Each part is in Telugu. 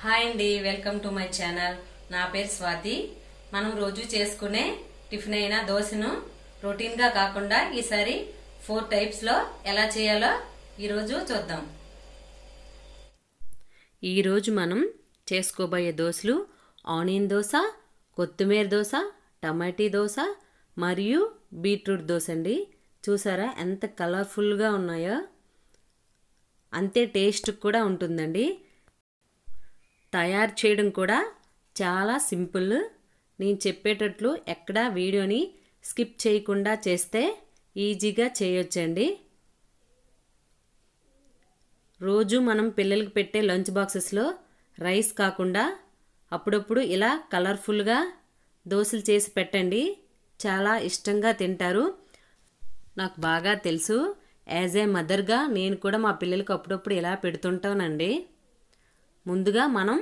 హాయ్ అండి వెల్కమ్ టు మై ఛానల్ నా పేరు స్వాతి మనం రోజు చేసుకునే టిఫిన్ అయిన దోశను గా కాకుండా ఈసారి ఫోర్ టైప్స్లో ఎలా చేయాలో ఈరోజు చూద్దాం ఈరోజు మనం చేసుకోబోయే దోశలు ఆనియన్ దోశ కొత్తిమీర దోశ టమాటీ దోశ మరియు బీట్రూట్ దోశ అండి చూసారా ఎంత కలర్ఫుల్గా ఉన్నాయో అంతే టేస్ట్ కూడా ఉంటుందండి తయారు చేయడం కూడా చాలా సింపుల్ నేను చెప్పేటట్లు ఎక్కడా వీడియోని స్కిప్ చేయకుండా చేస్తే ఈజీగా చేయొచ్చండి రోజు మనం పిల్లలకి పెట్టే లంచ్ బాక్సెస్లో రైస్ కాకుండా అప్పుడప్పుడు ఇలా కలర్ఫుల్గా దోశలు చేసి పెట్టండి చాలా ఇష్టంగా తింటారు నాకు బాగా తెలుసు యాజ్ ఏ మదర్గా నేను కూడా మా పిల్లలకి అప్పుడప్పుడు ఇలా పెడుతుంటానండి ముందుగా మనం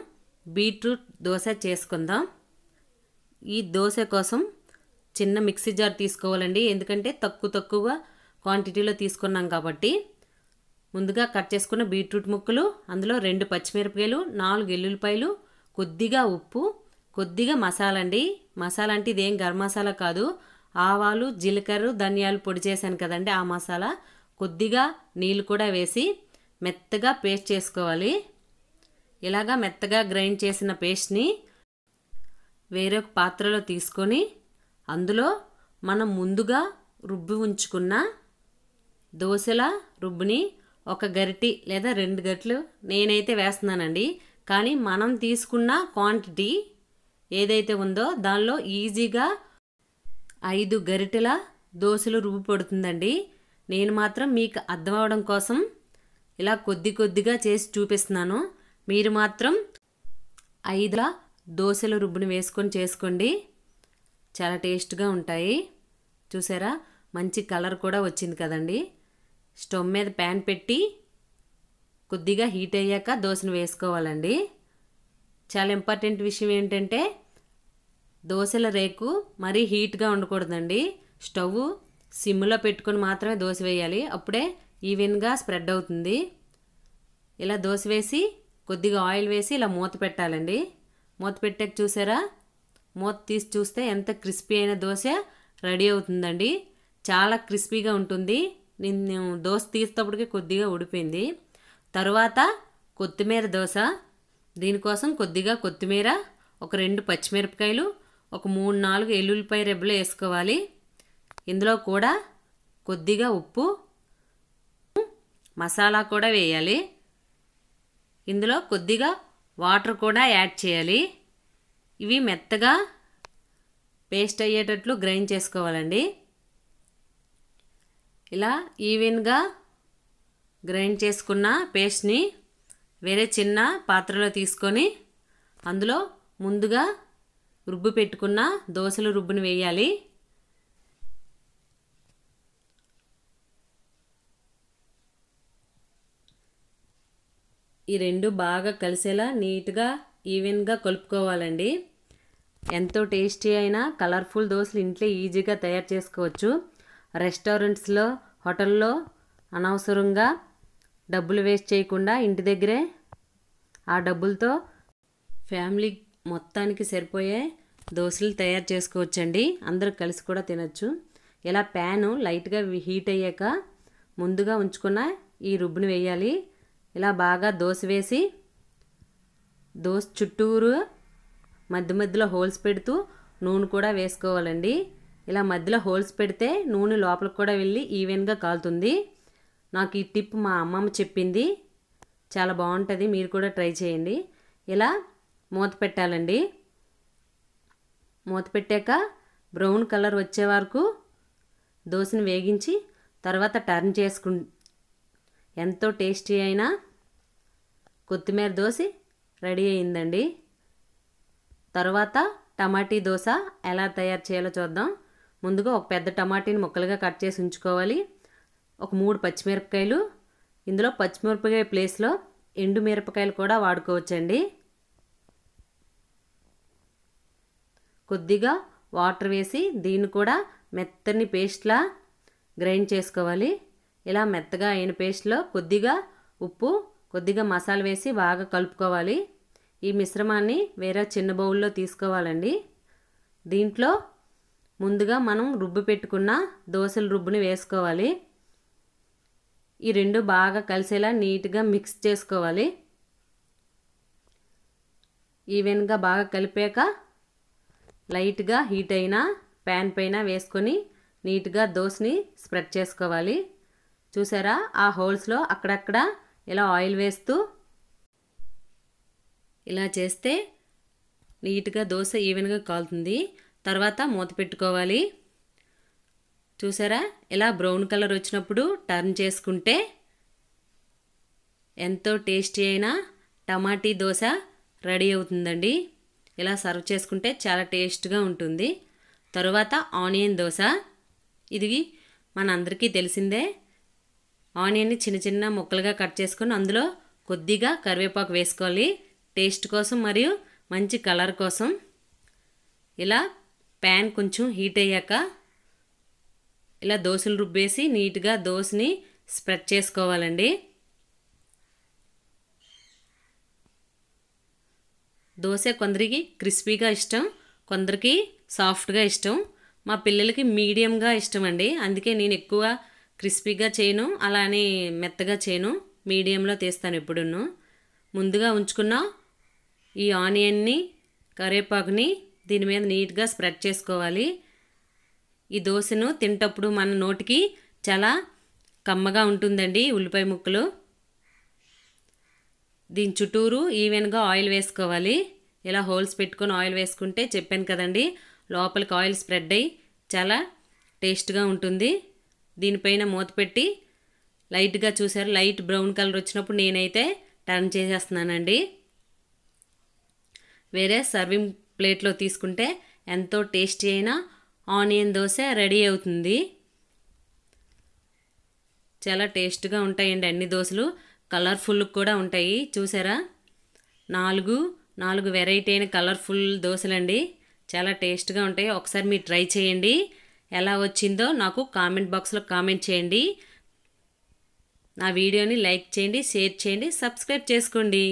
బీట్రూట్ దోశ చేసుకుందాం ఈ దోశ కోసం చిన్న మిక్సీ జార్ తీసుకోవాలండి ఎందుకంటే తక్కువ తక్కువ క్వాంటిటీలో తీసుకున్నాం కాబట్టి ముందుగా కట్ చేసుకున్న బీట్రూట్ ముక్కలు అందులో రెండు పచ్చిమిరపకాయలు నాలుగు ఎల్లుల్లిపాయలు కొద్దిగా ఉప్పు కొద్దిగా మసాలా అండి మసాలా అంటే ఇదేం గరం మసాలా కాదు ఆవాలు జీలకర్ర ధనియాలు పొడి చేశాను కదండి ఆ మసాలా కొద్దిగా నీళ్ళు కూడా వేసి మెత్తగా పేస్ట్ చేసుకోవాలి ఇలాగా మెత్తగా గ్రైండ్ చేసిన పేస్ట్ని వేరే ఒక పాత్రలో తీసుకొని అందులో మనం ముందుగా రుబ్బి ఉంచుకున్న దోశల రుబ్బుని ఒక గరిటి లేదా రెండు గట్లు నేనైతే వేస్తున్నానండి కానీ మనం తీసుకున్న క్వాంటిటీ ఏదైతే ఉందో దానిలో ఈజీగా ఐదు గరిటెల దోశలు రుబ్బు పడుతుందండి నేను మాత్రం మీకు అర్థం అవడం కోసం ఇలా కొద్ది కొద్దిగా చేసి చూపిస్తున్నాను మీరు మాత్రం ఐదు దోశలు రుబ్బుని వేసుకొని చేసుకోండి చాలా టేస్ట్గా ఉంటాయి చూసారా మంచి కలర్ కూడా వచ్చింది కదండి స్టవ్ మీద ప్యాన్ పెట్టి కొద్దిగా హీట్ అయ్యాక దోశను వేసుకోవాలండి చాలా ఇంపార్టెంట్ విషయం ఏంటంటే దోశల రేకు మరీ హీట్గా ఉండకూడదండి స్టవ్ సిమ్లో పెట్టుకొని మాత్రమే దోశ వేయాలి అప్పుడే ఈవెన్గా స్ప్రెడ్ అవుతుంది ఇలా దోశ వేసి కొద్దిగా ఆయిల్ వేసి ఇలా మూత పెట్టాలండి మూత పెట్టాక చూసారా మూత తీసి చూస్తే ఎంత క్రిస్పీ అయిన దోశ రెడీ అవుతుందండి చాలా క్రిస్పీగా ఉంటుంది నేను దోశ తీసేటప్పటికి కొద్దిగా ఉడిపోయింది తర్వాత కొత్తిమీర దోశ దీనికోసం కొద్దిగా కొత్తిమీర ఒక రెండు పచ్చిమిరపకాయలు ఒక మూడు నాలుగు ఎల్లుల్లిపాయ రెబ్బలు వేసుకోవాలి ఇందులో కూడా కొద్దిగా ఉప్పు మసాలా కూడా వేయాలి ఇందులో కొద్దిగా వాటర్ కూడా యాడ్ చేయాలి ఇవి మెత్తగా పేస్ట్ అయ్యేటట్లు గ్రైండ్ చేసుకోవాలండి ఇలా ఈవెన్గా గ్రైండ్ చేసుకున్న పేస్ట్ని వేరే చిన్న పాత్రలో తీసుకొని అందులో ముందుగా రుబ్బు పెట్టుకున్న దోశలు రుబ్బుని వేయాలి ఈ రెండు బాగా కలిసేలా నీట్గా ఈవెన్గా కలుపుకోవాలండి ఎంతో టేస్టీ అయిన కలర్ఫుల్ దోశలు ఇంట్లో ఈజీగా తయారు చేసుకోవచ్చు రెస్టారెంట్స్లో హోటల్లో అనవసరంగా డబ్బులు వేస్ట్ చేయకుండా ఇంటి దగ్గరే ఆ డబ్బులతో ఫ్యామిలీ మొత్తానికి సరిపోయే దోశలు తయారు చేసుకోవచ్చండి అందరూ కలిసి కూడా తినచ్చు ఇలా ప్యాను లైట్గా హీట్ అయ్యాక ముందుగా ఉంచుకున్న ఈ రుబ్బుని వేయాలి ఇలా బాగా దోసివేసి దోశ చుట్టూరు మధ్య మధ్యలో హోల్స్ పెడుతూ నూనె కూడా వేసుకోవాలండి ఇలా మధ్యలో హోల్స్ పెడితే నూనె లోపలికి కూడా వెళ్ళి ఈవెన్గా కాలుతుంది నాకు ఈ టిప్ మా అమ్మమ్మ చెప్పింది చాలా బాగుంటుంది మీరు కూడా ట్రై చేయండి ఇలా మూత పెట్టాలండి మూత పెట్టాక బ్రౌన్ కలర్ వచ్చే వరకు దోశను వేగించి తర్వాత టర్న్ చేసుకు ఎంతో టేస్టీ అయిన కొత్తిమీర దోశ రెడీ అయిందండి తర్వాత టమాటీ దోశ ఎలా తయారు చేయాలో చూద్దాం ముందుగా ఒక పెద్ద టమాటీని ముక్కలుగా కట్ చేసి ఉంచుకోవాలి ఒక మూడు పచ్చిమిరపకాయలు ఇందులో పచ్చిమిరపకాయ ప్లేస్లో ఎండు మిరపకాయలు కూడా వాడుకోవచ్చండి కొద్దిగా వాటర్ వేసి దీన్ని కూడా మెత్తని పేస్ట్లా గ్రైండ్ చేసుకోవాలి ఇలా మెత్తగా అయిన పేస్ట్లో కొద్దిగా ఉప్పు కొద్దిగా మసాలా వేసి బాగా కలుపుకోవాలి ఈ మిశ్రమాన్ని వేరే చిన్న బౌల్లో తీసుకోవాలండి దీంట్లో ముందుగా మనం రుబ్బు పెట్టుకున్న దోశల రుబ్బుని వేసుకోవాలి ఈ రెండు బాగా కలిసేలా నీట్గా మిక్స్ చేసుకోవాలి ఈవెన్గా బాగా కలిపాక లైట్గా హీట్ అయినా ప్యాన్ పైన వేసుకొని నీట్గా దోశని స్ప్రెడ్ చేసుకోవాలి చూసారా ఆ హోల్స్లో అక్కడక్కడ ఇలా ఆయిల్ వేస్తూ ఇలా చేస్తే నీట్గా దోశ ఈవెన్గా కాలుతుంది తర్వాత మూత పెట్టుకోవాలి చూసారా ఇలా బ్రౌన్ కలర్ వచ్చినప్పుడు టర్న్ చేసుకుంటే ఎంతో టేస్టీ అయిన టమాటీ దోశ రెడీ అవుతుందండి ఇలా సర్వ్ చేసుకుంటే చాలా టేస్ట్గా ఉంటుంది తరువాత ఆనియన్ దోశ ఇది మనందరికీ తెలిసిందే ఆనియన్ని చిన్న చిన్న ముక్కలుగా కట్ చేసుకొని అందులో కొద్దిగా కరివేపాకు వేసుకోవాలి టేస్ట్ కోసం మరియు మంచి కలర్ కోసం ఇలా ప్యాన్ కొంచెం హీట్ అయ్యాక ఇలా దోశలు రుబ్బేసి నీట్గా దోశని స్ప్రెడ్ చేసుకోవాలండి దోశ కొందరికి క్రిస్పీగా ఇష్టం కొందరికి సాఫ్ట్గా ఇష్టం మా పిల్లలకి మీడియంగా ఇష్టం అండి అందుకే నేను ఎక్కువ క్రిస్పీగా చేయను అలానే మెత్తగా చేయను మీడియంలో తీస్తాను ఎప్పుడును ముందుగా ఉంచుకున్న ఈ ఆనియన్ని కరివేపాకుని దీని మీద నీట్గా స్ప్రెడ్ చేసుకోవాలి ఈ దోశను తింటప్పుడు మన నోటికి చాలా కమ్మగా ఉంటుందండి ఉల్లిపాయ ముక్కలు దీని చుట్టూరు ఈవెన్గా ఆయిల్ వేసుకోవాలి ఇలా హోల్స్ పెట్టుకొని ఆయిల్ వేసుకుంటే చెప్పాను కదండి లోపలికి ఆయిల్ స్ప్రెడ్ అయ్యి చాలా టేస్ట్గా ఉంటుంది దీనిపైన మూత పెట్టి లైట్గా చూసారు లైట్ బ్రౌన్ కలర్ వచ్చినప్పుడు నేనైతే టర్న్ చేసేస్తున్నానండి వేరే సర్వింగ్ ప్లేట్లో తీసుకుంటే ఎంతో టేస్టీ అయిన ఆనియన్ దోశ రెడీ అవుతుంది చాలా టేస్ట్గా ఉంటాయండి అన్ని దోశలు కలర్ఫుల్ కూడా ఉంటాయి చూసారా నాలుగు నాలుగు వెరైటీ అయిన కలర్ఫుల్ దోశలండి చాలా టేస్ట్గా ఉంటాయి ఒకసారి మీరు ట్రై చేయండి ఎలా వచ్చిందో నాకు కామెంట్ బాక్స్లో కామెంట్ చేయండి నా వీడియోని లైక్ చేయండి షేర్ చేయండి సబ్స్క్రైబ్ చేసుకోండి